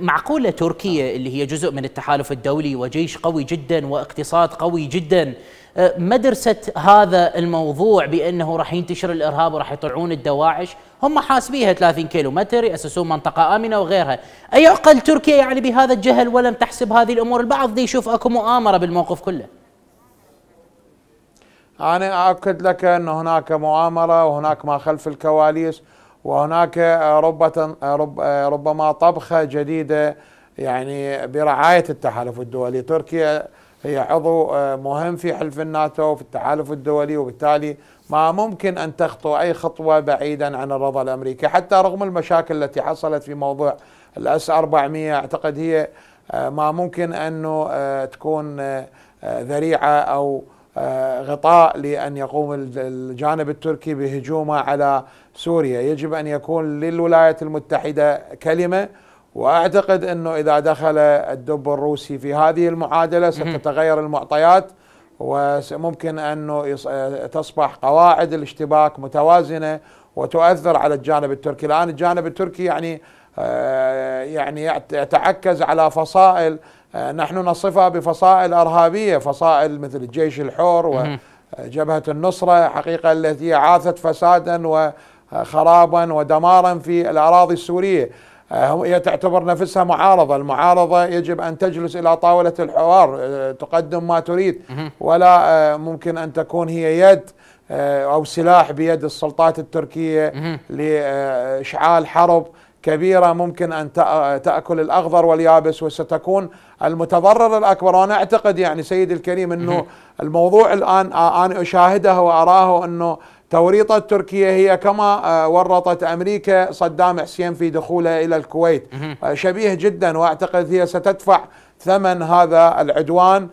معقولة تركيا نعم. اللي هي جزء من التحالف الدولي وجيش قوي جدا واقتصاد قوي جدا أه، مدرسة هذا الموضوع بأنه راح ينتشر الإرهاب وراح يطلعون الدواعش هم حاسبيها 30 كيلو متر يأسسون منطقة آمنة وغيرها أي عقل تركيا يعني بهذا الجهل ولم تحسب هذه الأمور البعض دي يشوف أكو مؤامرة بالموقف كله أنا أؤكد لك أن هناك مؤامرة وهناك ما خلف الكواليس وهناك ربما طبخة جديدة يعني برعاية التحالف الدولي تركيا هي عضو آه، مهم في حلف الناتو وفي التحالف الدولي وبالتالي ما ممكن أن تخطو أي خطوة بعيدا عن الرضا الأمريكي حتى رغم المشاكل التي حصلت في موضوع الأس 400 أعتقد هي آه، ما ممكن أنه آه، تكون ذريعة أو آه، غطاء لأن يقوم الجانب التركي بهجومه على سوريا يجب أن يكون للولايات المتحدة كلمة وأعتقد أنه إذا دخل الدب الروسي في هذه المعادلة ستتغير المعطيات وممكن أنه آه، تصبح قواعد الاشتباك متوازنة وتؤثر على الجانب التركي الآن الجانب التركي يعني آه، يعني يتعكز على فصائل آه، نحن نصفها بفصائل ارهابيه فصائل مثل الجيش الحر وجبهه النصره حقيقه التي عاثت فسادا وخرابا آه، ودمارا في الاراضي السوريه هي تعتبر نفسها معارضه، المعارضه يجب ان تجلس الى طاوله الحوار تقدم ما تريد ولا ممكن ان تكون هي يد او سلاح بيد السلطات التركيه لاشعال حرب كبيرة ممكن أن تأكل الأخضر واليابس وستكون المتضرر الأكبر وأنا أعتقد يعني سيدي الكريم أنه الموضوع الآن أنا أشاهده وأراه أنه توريطة تركيا هي كما ورطت أمريكا صدام حسين في دخوله إلى الكويت شبيه جدا وأعتقد هي ستدفع ثمن هذا العدوان